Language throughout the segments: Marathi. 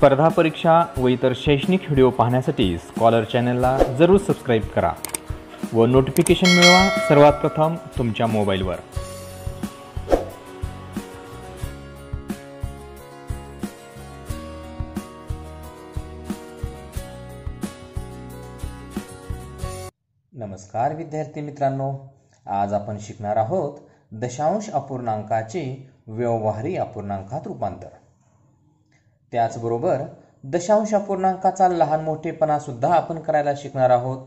स्पर्धा परीक्षा व इतर शैक्षणिक व्हिडिओ पाहण्यासाठी स्कॉलर चॅनलला जरूर सबस्क्राईब करा व नोटिफिकेशन मिळवा सर्वात प्रथम तुमच्या मोबाईलवर नमस्कार विद्यार्थी मित्रांनो आज आपण शिकणार आहोत दशांश अपूर्णांकाचे व्यवहारी अपूर्णांकात रूपांतर त्याचबरोबर दशांश पूर्णांकाचा लहान मोठेपणा सुद्धा आपण करायला शिकणार आहोत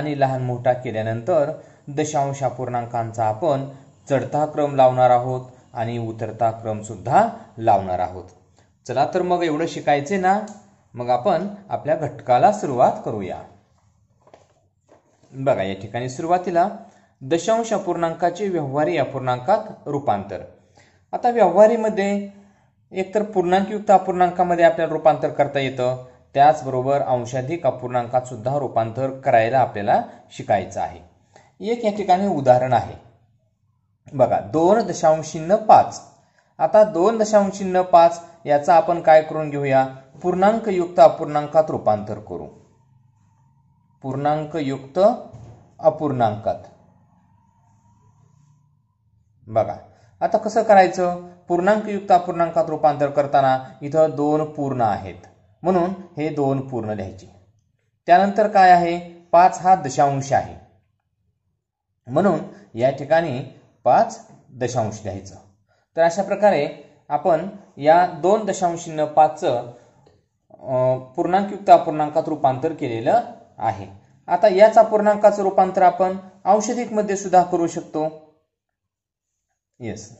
आणि लहान मोठा केल्यानंतर दशांश पूर्णांकांचा आपण चढता क्रम लावणार आहोत आणि उतरता क्रम सुद्धा लावणार आहोत चला तर मग एवढं शिकायचे ना मग आपण आपल्या घटकाला सुरुवात करूया बघा या ठिकाणी सुरुवातीला दशांश अपूर्णांकाचे व्यवहारी अपूर्णांकात रूपांतर आता व्यवहारीमध्ये एकतर युक्त अपूर्णांकामध्ये आपल्याला रूपांतर करता येतं त्याचबरोबर अंशाधिक अपूर्णांकात सुद्धा रूपांतर करायला आपल्याला शिकायचं आहे एक या ठिकाणी उदाहरण आहे बघा दोन दशांशिन्न पाच आता दोन दशांशिन्न पाच याचा आपण काय करून घेऊया पूर्णांक युक्त अपूर्णांकात रूपांतर करू पूर्णांक युक्त अपूर्णांकात बघा आता कसं करायचं पूर्णांकयुक्त अपूर्णांकात रूपांतर करताना इथं दोन पूर्ण आहेत म्हणून हे दोन पूर्ण लिहायचे त्यानंतर काय आहे पाच हा दशांश आहे म्हणून या ठिकाणी पाच दशांश लिहायचं तर अशा प्रकारे आपण या दोन दशांशीनं पाचचं पूर्णांकयुक्त अपूर्णांकात रूपांतर केलेलं आहे आता याच अपूर्णांकाचं रूपांतर आपण औषधिकमध्ये सुद्धा करू शकतो येस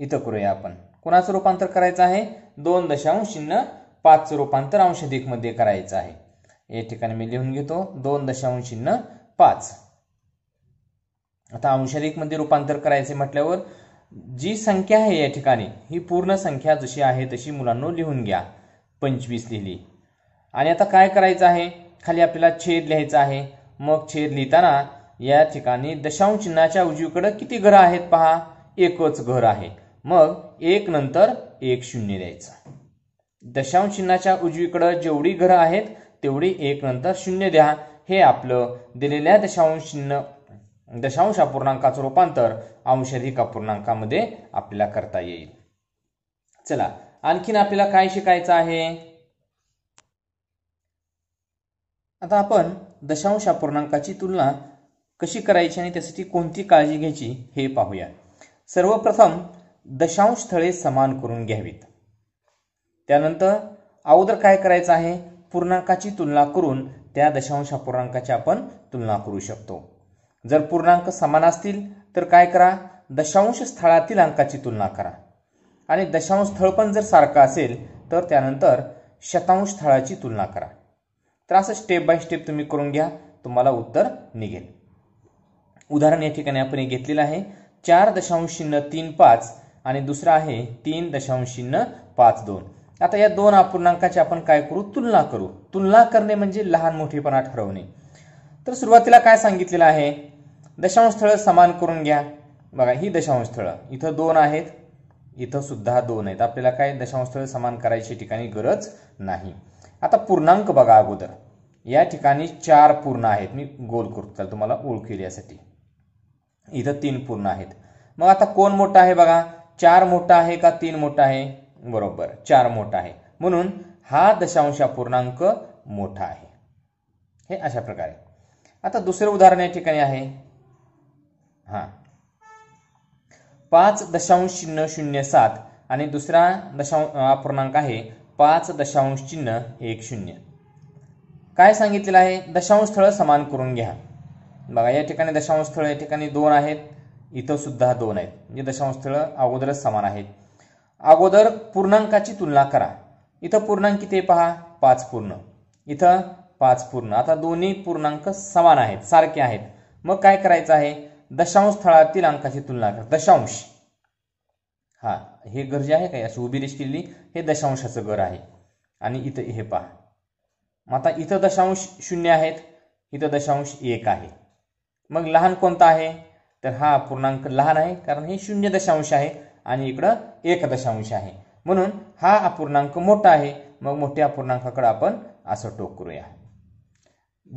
इथं करूया आपण कुणाचं रूपांतर करायचं आहे दोन दशांश चिन्ह पाचचं रूपांतर अंशधिकमध्ये करायचं आहे या ठिकाणी मी लिहून घेतो दोन दशांश चिन्ह पाच आता अंशाधिकमध्ये रूपांतर करायचे म्हटल्यावर जी संख्या आहे या ठिकाणी ही पूर्ण संख्या जशी आहे तशी मुलांना लिहून घ्या पंचवीस लिहिली आणि आता काय करायचं आहे खाली आपल्याला छेद लिहायचा आहे मग छेद लिहिताना या ठिकाणी दशांश चिन्हाच्या उजवीकडे किती घरं आहेत पहा एकच घर आहे मग एक नंतर एक शून्य द्यायचं दशांश चिन्हाच्या उजवीकडं जेवढी घरं आहेत तेवढी एक नंतर शून्य द्या हे आपलं दिलेल्या दशांश चिन्ह दशांश अपूर्णांकाचं रूपांतर अंशधिक अपूर्णांकामध्ये आपल्याला करता येईल चला आणखीन आपल्याला काय शिकायचं आहे आता आपण दशांश अपूर्णांकाची तुलना कशी करायची आणि त्यासाठी कोणती काळजी घ्यायची हे पाहूया सर्वप्रथम दशांश स्थळे समान करून घ्यावीत त्यानंतर अगोदर काय करायचं आहे पूर्णांकाची तुलना करून त्या दशांश पूर्णांकाची आपण तुलना करू शकतो जर पूर्णांक समान असतील तर काय करा दशांश स्थळातील अंकाची तुलना करा आणि दशांश स्थळ पण जर सारखं असेल तर त्यानंतर शतांश स्थळाची तुलना करा तर असं स्टेप बाय स्टेप तुम्ही करून घ्या तुम्हाला उत्तर निघेल उदाहरण या ठिकाणी आपण घेतलेलं आहे चार दशांश शून्य तीन पाच आणि दुसरा आहे तीन दशांश पाच दोन आता या दोन अपूर्णांकाची आपण काय करू तुलना करू तुलना करणे म्हणजे लहान मोठेपणा ठरवणे तर सुरुवातीला काय सांगितलेलं आहे दशांश स्थळ समान करून घ्या बघा ही दशांश स्थळं इथं दोन आहेत इथं सुद्धा दोन आहेत आपल्याला काय दशांश स्थळ समान करायची ठिकाणी गरज नाही आता पूर्णांक बघा अगोदर या ठिकाणी चार पूर्ण आहेत मी गोल करतो त्याला तुम्हाला ओळखील यासाठी इथं तीन पूर्ण आहेत मग आता कोण मोठा आहे बघा चार मोठा आहे का तीन मोठा आहे बरोबर चार मोठा आहे म्हणून हा दशांश पूर्णांक मोठा आहे हे अशा प्रकारे आता दुसरं उदाहरण या ठिकाणी आहे हां पाच दशांश चिन्ह शून्य सात आणि दुसरा दशांश पूर्णांक आहे पाच दशांश चिन्ह एक शून्य काय सांगितलेलं आहे दशांश स्थळ समान करून घ्या बघा या ठिकाणी दशांश स्थळ या ठिकाणी दोन आहेत इथं सुद्धा दोन आहेत म्हणजे दशांश स्थळ अगोदरच समान आहेत अगोदर पूर्णांकाची तुलना करा इथं पूर्णांक किती पहा पाच पूर्ण इथं पाच पूर्ण आता दोन्ही पूर्णांक समान आहेत सारखे आहेत मग काय करायचं आहे दशांश स्थळातील अंकाची तुलना करा दशांश हा हे घर जे आहे काय अशी उभी रेष केलेली हे दशांशाचं घर आहे आणि इथं हे पहा मग आता इथं दशांश शून्य आहेत इथं दशांश एक आहे मग लहान कोणता आहे तर हा पूर्णांक लहान आहे कारण हे शून्य दशांश आहे आणि इकडं एक दशांश आहे म्हणून हा अपूर्णांक मोठा आहे मग मोठ्या अपूर्णांकाकडे आपण असं टोक करूया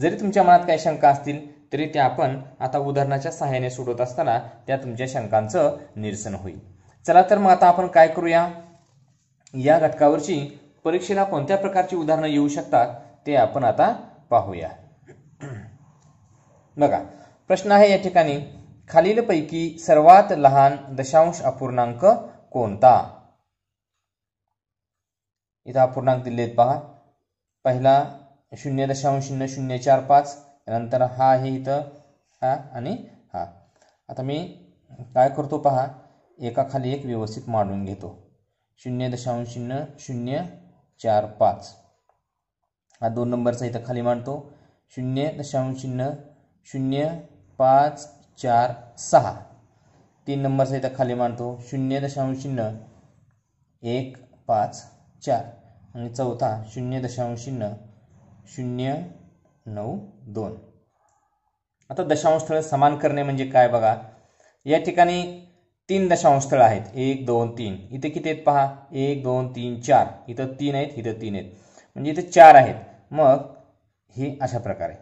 जरी तुमच्या मनात काही शंका असतील तरी त्या आपण आता उदाहरणाच्या सहाय्याने सोडवत असताना त्या तुमच्या शंकांचं निरसन होईल चला तर मग आता आपण काय करूया या घटकावरची परीक्षेला कोणत्या प्रकारची उदाहरणं येऊ शकतात ते आपण आता पाहूया बघा प्रश्न आहे या ठिकाणी खालीलपैकी सर्वात लहान दशांश अपूर्णांक कोणता इथं अपूर्णांक दिलेत पहा पहिला शून्य दशांश शून्य शून्य चार पाच नंतर हा आहे इथं हा आणि हा आता मी काय करतो पहा एकाखाली एक व्यवस्थित मांडून घेतो शून्य दशांश शून्य शून्य चार पाच हा दोन नंबरचा इथं खाली मांडतो शून्य दशांश शून्य शून्य पाच चार सहा तीन नंबरचा इथं खाली मांडतो शून्य दशांश शून्य एक पाच चार आणि चौथा शून्य दशांश शून्य शून्य नऊ दोन आता दशांश स्थळ समान करणे म्हणजे काय बघा या ठिकाणी तीन दशांश स्थळ आहेत एक दोन तीन इथे किती आहेत पहा एक दोन तीन चार इथं तीन आहेत इथं तीन आहेत म्हणजे इथं चार आहेत मग हे अशा प्रकारे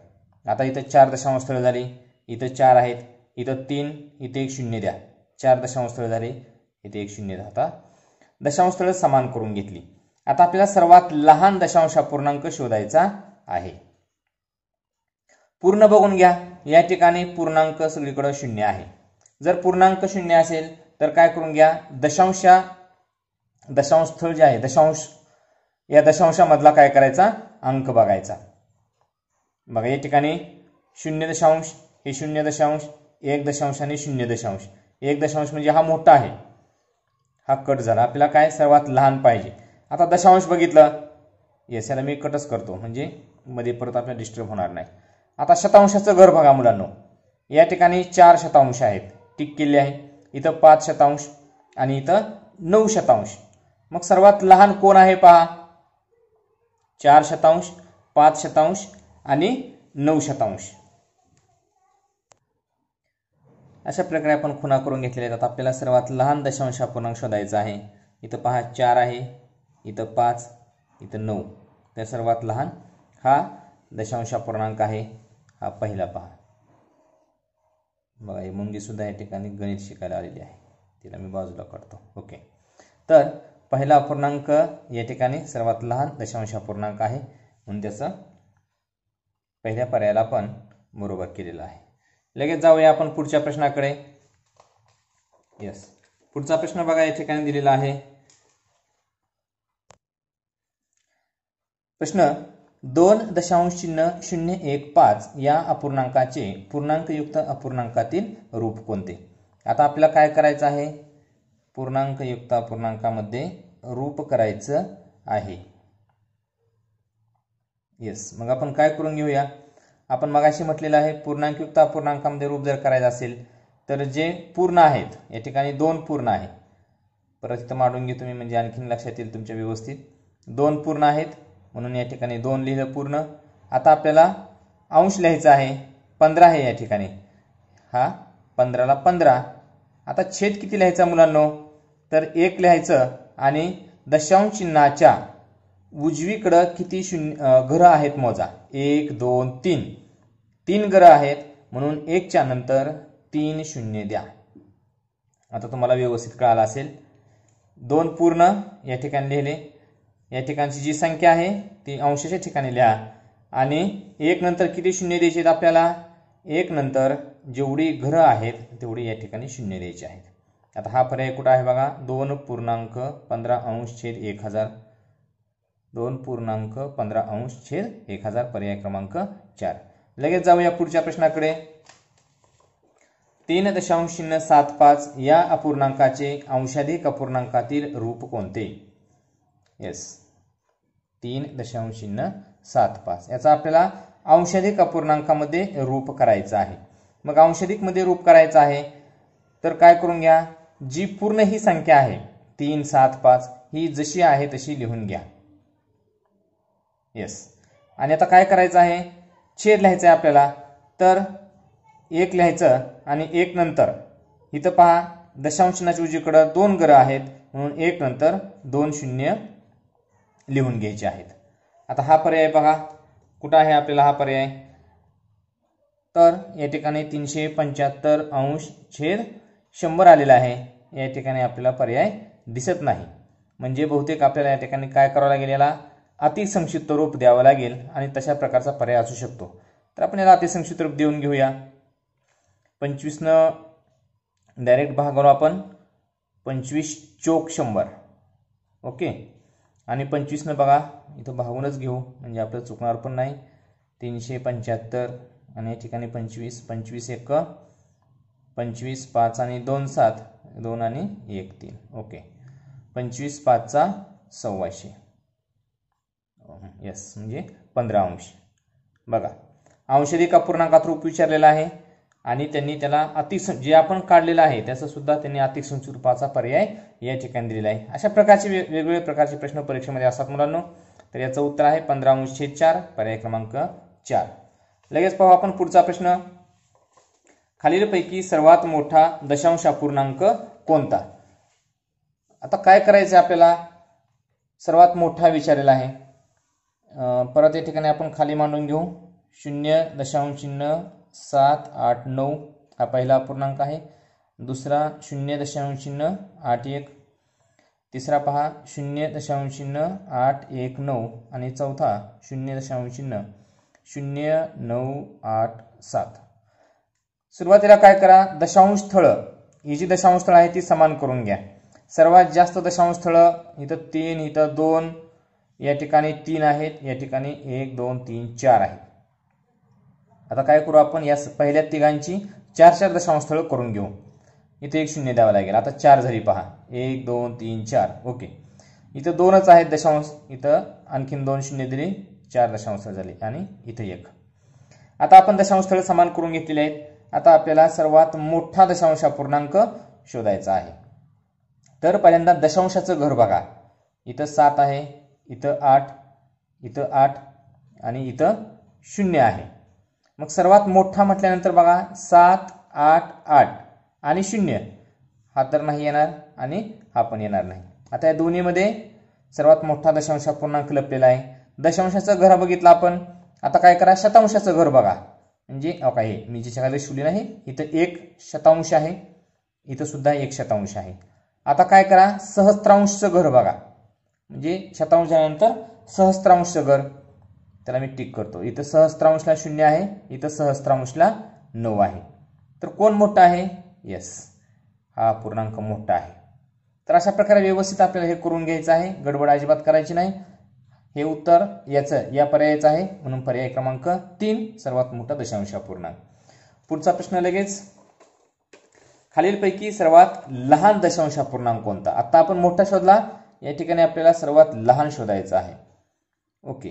आता इथं चार दशांश स्थळं झाली इथं चार आहेत इथं तीन इथे एक शून्य द्या चार दशांश स्थळ झाले इथे एक शून्य राहता दशांश स्थळ समान करून घेतली आता आपल्याला सर्वात लहान दशांश पूर्णांक शोधायचा आहे पूर्ण बघून घ्या या ठिकाणी पूर्णांक सगळीकडं शून्य आहे जर पूर्णांक शून्य असेल तर काय करून घ्या दशांश दशांश स्थळ जे आहे दशांश या दशांशामधला काय करायचा अंक बघायचा बघा या ठिकाणी शून्य दशांश हे शून्य दशांश एक दशांश आणि शून्य दशांश एक दशांश म्हणजे हा मोठा आहे हा कट झाला आपल्याला काय सर्वात लहान पाहिजे आता दशांश बघितलं येस याला मी कटच करतो म्हणजे मध्ये परत आपल्याला डिस्टर्ब होणार नाही आता शतांशाचं घर बघा मुलांनो या ठिकाणी चार शतांश आहेत टिक केले आहे इथं पाच शतांश आणि इथं नऊ शतांश मग सर्वात लहान कोण आहे पहा चार शतांश पाच शतांश आणि नऊ शतांश अशा प्रकारे आपण खुणा करून घेतलेले आहेत आता आपल्याला सर्वात लहान दशांश अपूर्णांक शोधायचा आहे इथं पहा चार आहे इथं पाच इथं नऊ तर सर्वात लहान हा दशांश अपूर्णांक आहे हा पहिला पहा बघा मुंगी मुंगीसुद्धा या ठिकाणी गणित शिकायला आलेली आहे तिला मी बाजूला काढतो ओके तर पहिला अपूर्णांक या ठिकाणी सर्वात लहान दशांश अपूर्णांक आहे म्हणून त्याचं पहिल्या पर्यायाला आपण बरोबर केलेला आहे लगेच जाऊया आपण पुढच्या प्रश्नाकडे येस पुढचा प्रश्न बघा या ठिकाणी दिलेला आहे प्रश्न दोन दशांश चिन्ह शून्य एक पाच या अपूर्णांकाचे पूर्णांकयुक्त अपूर्णांकातील रूप कोणते आता आपल्याला काय करायचं आहे पूर्णांक युक्त अपूर्णांकामध्ये रूप करायचं आहे येस मग आपण काय करून घेऊया आपण मगाशी म्हटलेलं आहे पूर्णांकयुक्त अपूर्णांकामध्ये रूप जर करायचं असेल तर जे पूर्ण आहेत या ठिकाणी दोन पूर्ण आहे परत इथं मांडून घेऊ तुम्ही म्हणजे आणखीन लक्षात येईल तुमच्या व्यवस्थित दोन पूर्ण आहेत म्हणून या ठिकाणी दोन लिहिलं पूर्ण आता आपल्याला अंश लिहायचा आहे पंधरा आहे या ठिकाणी हा पंधराला पंधरा आता छेद किती लिहायचा मुलांनो तर एक लिहायचं आणि दशांश चिन्हाच्या उजवीकडं किती शून्य ग्रह आहेत मोजा एक दोन तीन तीन घर आहेत म्हणून एकच्या नंतर तीन शून्य द्या आता तुम्हाला व्यवस्थित कळाला असेल दोन पूर्ण या ठिकाणी लिहिले या ठिकाणची जी संख्या आहे ती अंशाच्या ठिकाणी लिहा आणि एक नंतर किती शून्य द्यायचे आपल्याला एक नंतर जेवढी ग्रह आहेत तेवढी या ठिकाणी शून्य द्यायची आहेत आता हा पर्याय कुठं आहे बघा दोन पूर्णांक पंधरा अंश छेद एक हजार दोन पूर्णांक पंधरा अंश छेद एक हजार पर्याय क्रमांक चार लगेच जाऊया पुढच्या प्रश्नाकडे तीन दशांश शून्य सात पाच या अपूर्णांकाचे अंशाधिक अपूर्णांकातील रूप कोणते येस तीन दशांश शून्य सात पाच याचा आपल्याला अंशाधिक अपूर्णांकामध्ये रूप करायचं आहे मग मध्ये रूप करायचं आहे तर काय करून घ्या जी पूर्ण ही संख्या आहे तीन सात पाच ही जशी आहे तशी लिहून घ्या येस आणि आता काय करायचं आहे छेद लिहायचं आहे आपल्याला तर एक लिहायचं आणि एक नंतर इथं पहा दशांशनाच्या उजीकडं दोन ग्रह आहेत म्हणून एक नंतर दोन शून्य लिहून घ्यायचे आहेत आता हा पर्याय बघा कुठं आहे आपल्याला हा पर्याय तर या ठिकाणी तीनशे पंच्याहत्तर अंश छेद शंभर आलेला आहे या ठिकाणी आपल्याला पर्याय दिसत नाही म्हणजे बहुतेक आपल्याला या ठिकाणी काय करावं लागेल याला अतिसंक्षिप्त रूप द्यावं लागेल आणि तशा प्रकारचा पर्याय असू शकतो तर आपण याला अतिसंक्षिप्त रूप देऊन घेऊया पंचवीसनं डायरेक्ट भागालो आपण पंचवीस चोक शंभर ओके आणि पंचवीसनं बघा इथं भागूनच घेऊ म्हणजे आपलं चुकणार पण नाही तीनशे पंच्याहत्तर आणि या ठिकाणी पंचवीस पंचवीस एक पंचवीस पाच आणि दोन सात दोन आणि एक तीन ओके पंचवीस पाचचा सव्वाशे यस म्हणजे पंधरा अंश बघा अंशदिक अपूर्णांकात रूप विचारलेला आहे आणि त्यांनी त्याला अति जे आपण काढलेलं आहे त्याचा सुद्धा त्यांनी अतिसंच रूपाचा पर्याय या ठिकाणी दिलेला आहे अशा प्रकारचे वेगवेगळे प्रकारचे प्रश्न परीक्षेमध्ये असतात मुलांना तर याचं उत्तर आहे पंधरा अंश छेद चार पर्याय क्रमांक चार लगेच पाहू आपण पुढचा प्रश्न खालीलपैकी सर्वात मोठा दशांश अपूर्णांक कोणता आता काय करायचं आपल्याला सर्वात मोठा विचारलेला आहे परत या ठिकाणी आपण खाली मांडून घेऊ शून्य दशांश चिन्ह सात आठ नऊ हा पहिला पूर्णांक आहे दुसरा शून्य दशांश चिन्ह आठ एक तिसरा पहा शून्य दशांश चिन्ह आठ एक नऊ आणि चौथा शून्य दशांश चिन्ह शून्य नऊ आठ सात सुरुवातीला काय करा दशांश स्थळं ही जी दशांश स्थळं आहे ती समान करून घ्या सर्वात जास्त दशांश स्थळं इथं तीन इथं दोन या ठिकाणी तीन आहेत या ठिकाणी एक दोन तीन चार आहेत आता काय करू आपण या पहिल्या तिघांची चार चार दशांश करून घेऊ इथे एक शून्य द्यावं लागेल आता चार झाली पहा एक दोन तीन चार ओके इथं दोनच आहेत दशांश इथं आणखीन दोन शून्य दिले चार दशांश झाले आणि इथं एक आता आपण दशांश स्थळ समान करून घेतलेले आहेत आता आपल्याला सर्वात मोठा दशांश पूर्णांक शोधायचा आहे तर पहिल्यांदा दशांशाचं घर बघा इथं सात आहे इथं आठ इथं आठ आणि इथं शून्य आहे मग सर्वात मोठा म्हटल्यानंतर बघा सात आठ आठ आणि शून्य हा तर नाही येणार आणि हा पण येणार नाही आता या दोन्हीमध्ये सर्वात मोठा दशांश पूर्णांक लपलेला आहे दशांशाचं घर बघितलं आपण आता काय करा शतांशाचं घर बघा म्हणजे अ काय मी जे खाली शिवली नाही इथं एक शतांश आहे इथं सुद्धा एक शतांश आहे आता काय करा सहस्त्रांशचं घर बघा म्हणजे शतांशानंतर सहस्त्रांश घर त्याला मी टिक करतो इथं सहस्त्रांशला शून्य आहे इथं सहस्त्रांशला नऊ आहे तर कोण मोठा आहे यस हा पूर्णांक मोठा आहे तर अशा प्रकारे व्यवस्थित आपल्याला हे करून घ्यायचं आहे गडबड अजिबात करायची नाही हे उत्तर याचं या पर्यायाचं आहे म्हणून पर्याय क्रमांक तीन सर्वात मोठा दशांश पूर्णांक पुढचा प्रश्न लगेच खालीलपैकी सर्वात लहान दशांश पूर्णांक कोणता आता आपण मोठा शोधला या ठिकाणी आपल्याला सर्वात लहान शोधायचं आहे ओके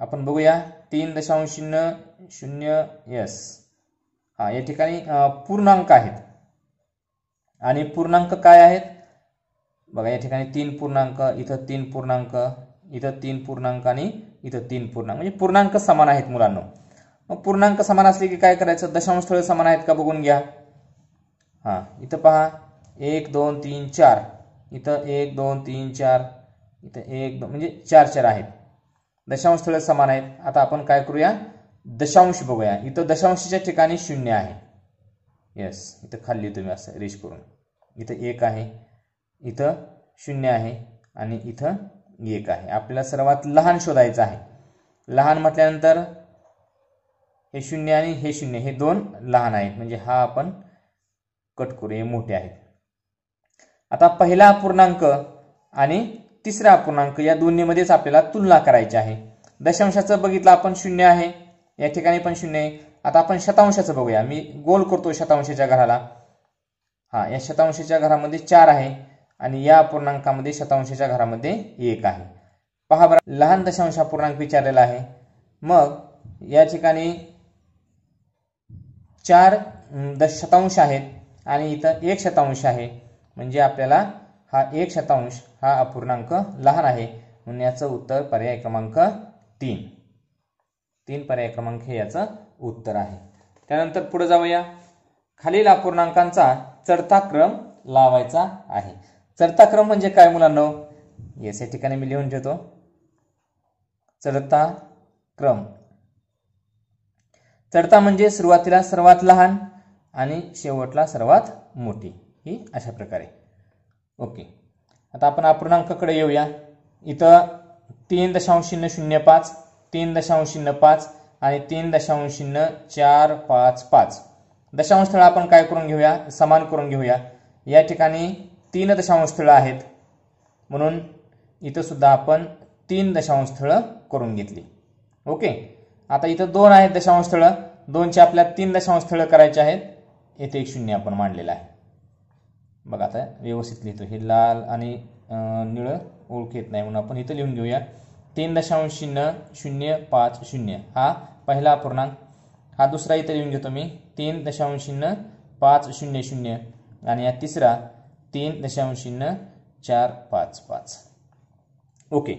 आपण बघूया तीन दशांश शून्य शून्य यस हा या ठिकाणी पूर्णांक आहेत आणि पूर्णांक काय आहेत बघा या ठिकाणी तीन पूर्णांक इथं तीन पूर्णांक इथं तीन पूर्णांक आणि इथं तीन पूर्णांक म्हणजे पूर्णांक समान आहेत मुलांना मग पूर्णांक समान असले की काय करायचं दशांश स्थळे समान आहेत का बघून घ्या हां इथं पहा एक दोन तीन चार इथं एक दोन तीन चार इथं एक दोन म्हणजे चार चार आहेत दशांश थोडे समान आहेत आता आपण काय करूया दशांश बघूया इथं दशांशच्या ठिकाणी शून्य आहे यस इथं खाल्ली तुम्ही असं रेश करून इथं एक आहे इथं शून्य आहे आणि इथं एक आहे आपल्याला सर्वात लहान शोधायचं आहे लहान म्हटल्यानंतर हे शून्य आणि हे शून्य हे दोन लहान आहेत म्हणजे हा आपण कट करू हे मोठे आहेत आता पहिला अपूर्णांक आणि तिसरा अपूर्णांक या दोन्हीमध्येच आपल्याला तुलना करायची आहे दशांशाचं बघितलं आपण शून्य आहे या ठिकाणी पण शून्य आहे आता आपण शतांशाचं बघूया मी गोल करतो शतांशाच्या घराला हा या शतांशाच्या घरामध्ये चार आहे आणि या अपूर्णांकामध्ये शतांशाच्या घरामध्ये एक आहे पहा बरं लहान दशांश अपूर्णांक विचारलेला आहे मग या ठिकाणी चार दश शतांश आहेत आणि इथं एक शतांश आहे म्हणजे आपल्याला हा एक शतांश हा अपूर्णांक लहान आहे म्हणून याचं उत्तर पर्याय क्रमांक तीन तीन पर्याय क्रमांक हे याचं उत्तर आहे त्यानंतर पुढे जाऊया खालील अपूर्णांकांचा चढता क्रम लावायचा आहे चढता क्रम म्हणजे काय मुलांना येस या ठिकाणी मी लिहून ठेवतो चढता क्रम चढता म्हणजे सुरुवातीला सर्वात लहान आणि शेवटला सर्वात मोठी ही अशा प्रकारे ओके आता आपण अपूर्णांकाकडे येऊया इथं तीन दशांश शून्य शून्य पाच तीन दशांश शून्य पाच आणि तीन दशांश शून्य चार पाच पाच दशांश स्थळं आपण काय करून घेऊया समान करून घेऊया या ठिकाणी तीन दशांश स्थळं आहेत म्हणून इथं सुद्धा आपण तीन दशांश स्थळं करून घेतली ओके आता इथं दोन आहेत दशांश स्थळं दोनची आपल्या तीन दशांश स्थळं करायचे आहेत येथे एक शून्य आपण मांडलेलं आहे बघा आता व्यवस्थित लिहितो हे लाल आणि निळं ओळख येत नाही म्हणून आपण इथं लिहून घेऊया तीन दशांश न शून्य पाच शून्य हा पहिला अपूर्णांक हा दुसरा इथं लिहून घेतो मी तीन दशांश न पाच शून्य शून्य आणि हा तिसरा तीन दशांश शून्य चार पाच पाच ओके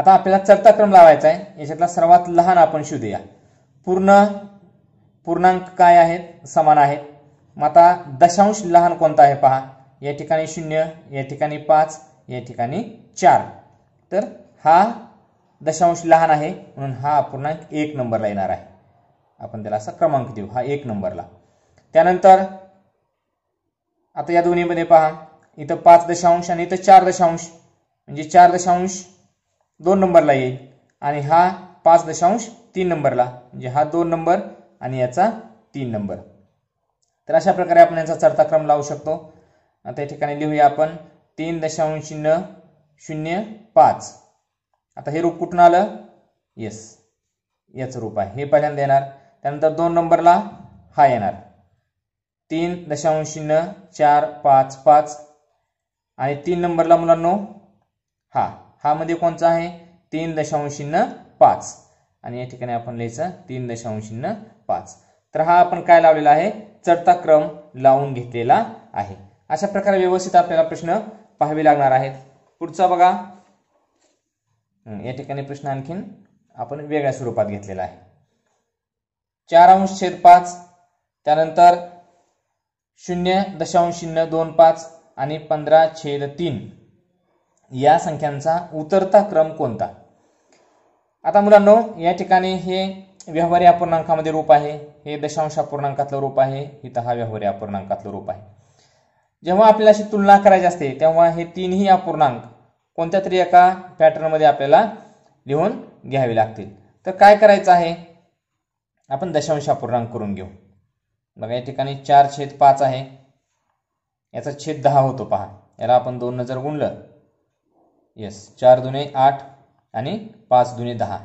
आता आपल्याला चढता क्रम लावायचा आहे याच्यातला सर्वात लहान आपण शोधूया पूर्ण पूर्णांक काय आहेत समान आहेत मग आता दशांश लहान कोणता आहे पहा या ठिकाणी शून्य या ठिकाणी पाच या ठिकाणी चार तर हा दशांश लहान आहे म्हणून हा अपूर्णांक एक नंबरला येणार आहे आपण त्याला असा क्रमांक देऊ हा एक नंबरला त्यानंतर आता या दोन्हीमध्ये पहा इथं पाच दशांश आणि इथं चार दशांश म्हणजे चार दशांश दोन नंबरला येईल आणि हा पाच दशांश तीन नंबरला म्हणजे हा दोन नंबर आणि याचा तीन नंबर तर अशा प्रकारे आपण याचा चढता क्रम लावू शकतो आता या ठिकाणी लिहूया आपण तीन दशांश शून्य शून्य पाच आता हे रूप कुठून आलं येस याचं रूप आहे हे पहिल्यांदा येणार त्यानंतर दोन नंबरला हा येणार तीन दशांश चार पाच पाच आणि तीन नंबरला मुलांनो हा हा मध्ये कोणचा आहे तीन दशांश पाच आणि या ठिकाणी आपण लिहायचं तीन दशांश पाच तर हा आपण काय लावलेला आहे चढता क्रम लावून घेतलेला आहे अशा प्रकारे व्यवस्थित आपल्याला प्रश्न पाहावे लागणार आहेत पुढचा बघा या ठिकाणी प्रश्न आणखीन आपण वेगळ्या स्वरूपात घेतलेला आहे चार अंश छेद पाच त्यानंतर शून्य दशांश शून्य दोन पाच आणि पंधरा छेद तीन या संख्यांचा उतरता क्रम कोणता आता मुलांनो या ठिकाणी हे व्यवहारी अपूर्णांकामध्ये रूप आहे हे दशांश अपूर्णांकातलं रूप आहे इथं हा व्यवहारी अपूर्णांकातलं रूप आहे जेव्हा आपल्याला अशी तुलना करायची असते तेव्हा हे तीनही अपूर्णांक कोणत्या तरी एका पॅटर्नमध्ये आपल्याला लिहून घ्यावे लागतील तर काय करायचं आहे आपण दशांश अपूर्णांक करून घेऊ बघा या ठिकाणी चार छेद पाच आहे याचा छेद दहा होतो पहा याला आपण दोन जर गुणलं येस चार दुने आठ आणि पाच दुने दहा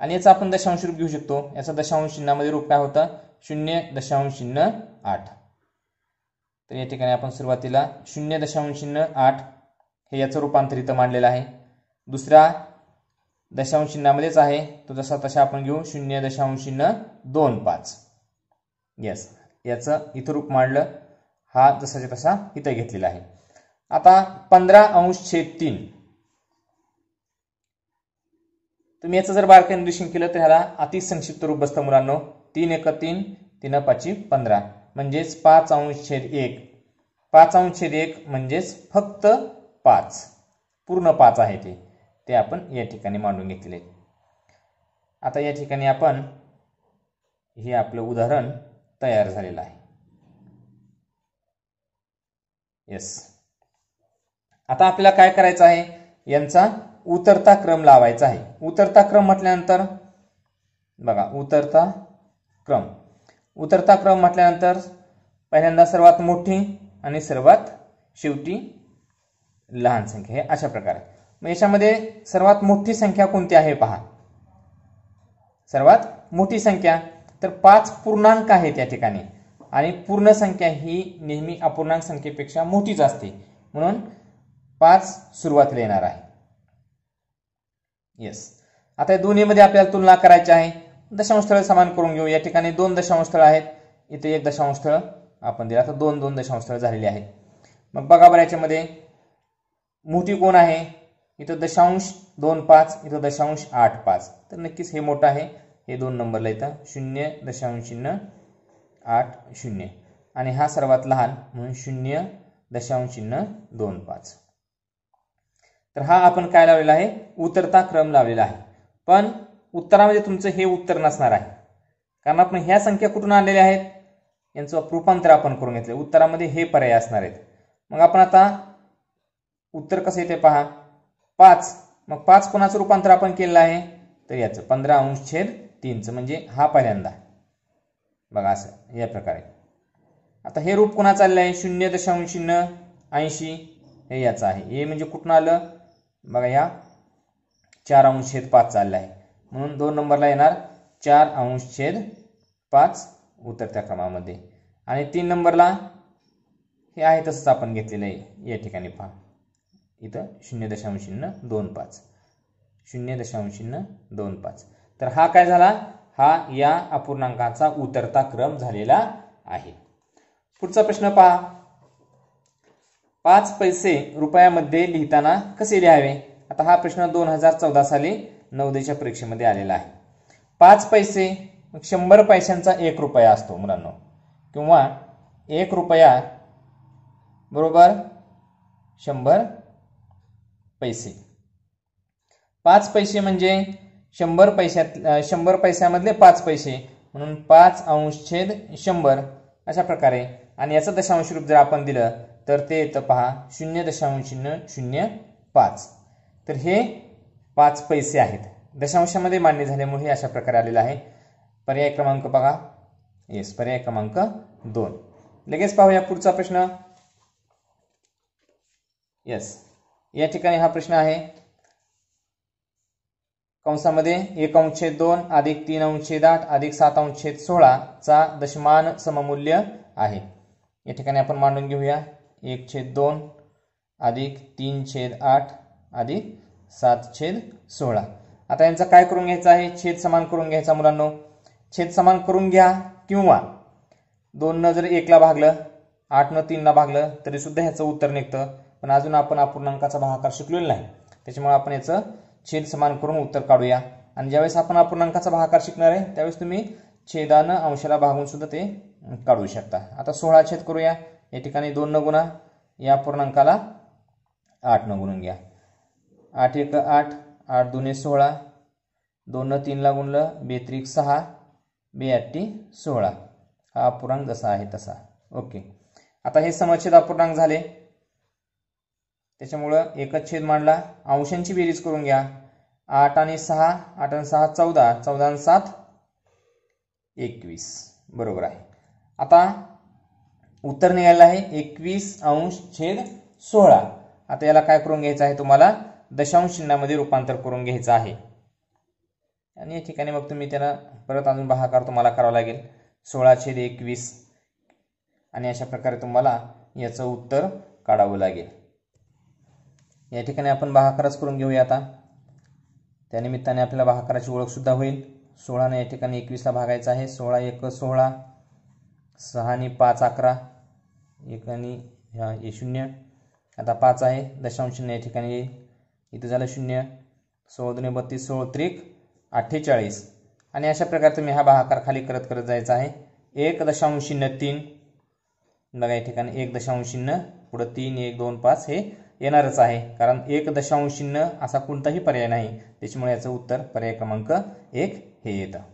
आणि याचा आपण दशांश रूप घेऊ शकतो याचा दशांश चिन्हामध्ये रूप काय होतं शून्य दशांश चिन्ह आठ तर या ठिकाणी आपण सुरुवातीला शून्य दशांश आठ हे याचं रूपांतरित मांडलेलं आहे दुसरा दशांश शून्यामध्येच आहे तो जसा तशा आपण घेऊ शून्य दशांश शून्य दोन पाच येस याचं इथं रूप मांडलं हा जसाच्या तसा इथं घेतलेला आहे आता पंधरा अंश छेद तीन तुम्ही याचं जर बारकाईने निरीक्षण केलं तर ह्याला अतिसंक्षिप्त रूप बसतं मुलांना तीन एक तीन तीन पाचवी पंधरा म्हणजेच पाच अंश छेद एक पाच अंश छेद एक म्हणजेच फक्त पाच पूर्ण पाच आहे ते ते आपण या ठिकाणी मांडून घेतले आता या ठिकाणी आपण हे आपलं उदाहरण तयार झालेलं आहे येस आता आपल्याला काय करायचं आहे यांचा उतरता क्रम लावायचा आहे उतरता क्रम म्हटल्यानंतर बघा उतरता क्रम उतरता क्रम म्हटल्यानंतर पहिल्यांदा सर्वात मोठी आणि सर्वात शेवटी लहान संख्या हे अशा प्रकारे मग याच्यामध्ये सर्वात मोठी संख्या कोणती आहे पहा सर्वात मोठी संख्या तर पाच पूर्णांक आहे त्या ठिकाणी आणि पूर्ण संख्या ही नेहमी अपूर्णांक संख्येपेक्षा मोठीच असते म्हणून पाच सुरुवातीला येणार आहे येस आता या दोन्हीमध्ये आपल्याला तुलना करायची आहे दशांशस्थळ समान करून घेऊ या ठिकाणी दोन स्थळ आहेत इथे एक स्थळ आपण दिला तर दोन दोन दशांशस्थळ झालेली आहेत मग बघा बरं याच्यामध्ये मोठी कोण आहे इथं दशांश दोन पाच इथं दशांश आठ पाच तर नक्कीच हे मोठं आहे हे दोन नंबरला इथं शून्य दशांश शून्य आठ शून्य आणि हा सर्वात लहान म्हणून शून्य दशांश शून्य दोन पाच तर हा आपण काय लावलेला आहे उतरता क्रम लावलेला आहे पण उत्तरामध्ये तुमचं हे उत्तर नसणार आहे कारण आपण ह्या संख्या कुठून आलेल्या आहेत यांचं रूपांतर आपण करून घेतलं उत्तरामध्ये हे पर्याय असणार आहेत मग आपण आता उत्तर कसं येते पहा पाच मग पाच कोणाचं रूपांतर आपण केलेलं आहे तर याचं पंधरा अंश छेद तीनचं म्हणजे हा पहिल्यांदा बघा असं या प्रकारे आता हे रूप कोणाचं आलेलं आहे शून्य दशांश शून्य ऐंशी हे याचं आहे हे म्हणजे कुठून आलं बघा या चार अंश छेद पाच चाललं आहे म्हणून दोन नंबरला येणार चार अंश छेद पाच उतरत्या क्रमामध्ये आणि तीन नंबरला हे आहे तसंच आपण घेतलेलं आहे या ठिकाणी पहा इथं शून्य दशांश शून्य दोन पाच शून्य दशांश दोन पाच तर हा काय झाला हा या अपूर्णांकाचा उतरता क्रम झालेला आहे पुढचा प्रश्न पहा पाच पैसे रुपयामध्ये लिहिताना कसे लिहावे आता हा प्रश्न दोन हजार चौदा साली नवदेच्या परीक्षेमध्ये आलेला आहे पाच पैसे शंभर पैशांचा एक रुपया असतो मुलांनो किंवा एक रुपया बरोबर शंभर पैसे पाच पैसे म्हणजे शंभर पैशात शंभर पैशामधले पाच पैसे म्हणून पाच अंश छेद शंभर अशा प्रकारे आणि याचं दशांश रूप जर आपण दिलं तर ते येतं पहा शून्य दशांश शून्य शून्य पाच तर हे पाच पैसे आहेत दशांशामध्ये मान्य झाल्यामुळे अशा प्रकारे आलेला आहे पर्याय क्रमांक बघा येस पर्याय क्रमांक दोन लगेच पाहूया पुढचा प्रश्न येस या ठिकाणी हा प्रश्न आहे कंसामध्ये एक अंशेद दोन अधिक तीन अंशेद आठ अधिक सात अंशेद चा दशमान सममूल्य आहे या ठिकाणी आपण मांडून घेऊया एक छेद दोन अधिक तीन छेद आठ अधिक सात छेद सोळा आता यांचा काय करून घ्यायचं आहे छेद समान करून घ्यायचा मुलांनो छेद समान करून घ्या किंवा दोननं जर एकला भागलं आठनं तीनला भागलं तरी सुद्धा ह्याचं उत्तर निघतं पण अजून आपण अपूर्णांकाचा भागाकार शिकलेला नाही त्याच्यामुळे आपण याचं छेद समान करून उत्तर काढूया आणि ज्यावेळेस आपण अपूर्णांकाचा भागाकार शिकणार आहे त्यावेळेस तुम्ही छेदानं अंशाला भागून सुद्धा ते काढू शकता आता सोळा छेद करूया या ठिकाणी दोन न गुणा या पूर्णांकाला आठ न गुणून घ्या आठ एक आठ आठ दुने सोळा दोन तीनला गुणलं बेत्रिक सहा आठी सोळा हा अपूर्णांक जसा आहे तसा ओके आता हे समच्छेद अपूर्णांक झाले त्याच्यामुळं एकच छेद मांडला अंशांची बेरीज करून घ्या आठ आणि सहा आठ आणि सहा चौदा चौदा आणि सात एकवीस बरोबर आहे आता उत्तर निघायला आहे एकवीस अंश छेद सोळा आता याला काय करून घ्यायचं आहे तुम्हाला दशांश चिन्हामध्ये रूपांतर करून घ्यायचं आहे आणि या ठिकाणी मग तुम्ही त्याला परत अजून बहाकार तुम्हाला करावा लागेल सोळा छेद एकवीस आणि अशा प्रकारे तुम्हाला याचं उत्तर काढावं लागेल या ठिकाणी आपण बहाकारच करून घेऊया आता त्यानिमित्ताने आपल्याला भागाकाराची ओळखसुद्धा होईल सोळाने या ठिकाणी एकवीसला भागायचं आहे सोळा एक सोळा आणि पाच अकरा एक आणि शून्य आता पाच आहे दशांश या ठिकाणी येईल इथं झालं शून्य सोळा बत्तीस सोळ त्रिक अठ्ठेचाळीस आणि अशा प्रकारे तुम्ही हा भागाकार खाली करत करत जायचा आहे एक दशांश शून्य तीन बघा या ठिकाणी एक दशांश शून्य पुढं तीन एक दोन पाच हे येणारच आहे कारण एक दशांश शून्य असा कोणताही पर्याय नाही त्याच्यामुळे याचं उत्तर पर्याय क्रमांक एक हे येतं